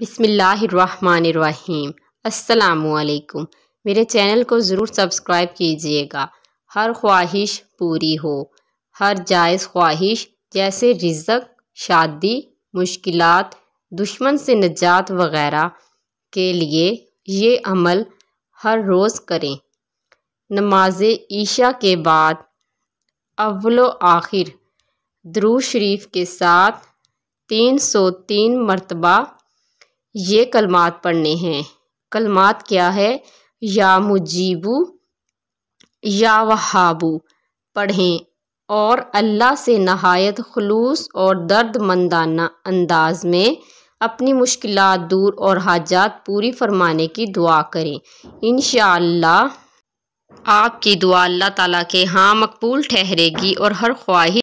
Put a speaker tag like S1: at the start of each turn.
S1: बिसमीम् अल्लाम मेरे चैनल को ज़रूर सब्सक्राइब कीजिएगा हर ख्वाहिश पूरी हो हर जायज़ ख्वाहिश जैसे रिज़क शादी मुश्किलात दुश्मन से निजात वगैरह के लिए ये अमल हर रोज़ करें नमाज ईशा के बाद अव्वल आखिर दरू शरीफ के साथ तीन सौ तीन मरतबा ये कलमात पढ़ने हैं कलमात क्या है या मुजीबू या वहाबू पढ़ें और अल्लाह से नहायत खलूस और दर्द मंदाना अंदाज में अपनी मुश्किल दूर और हाजात पूरी फरमाने की दुआ करें इन आपकी दुआ अल्लाह ताला के हाँ मकबूल ठहरेगी और हर ख्वाहिश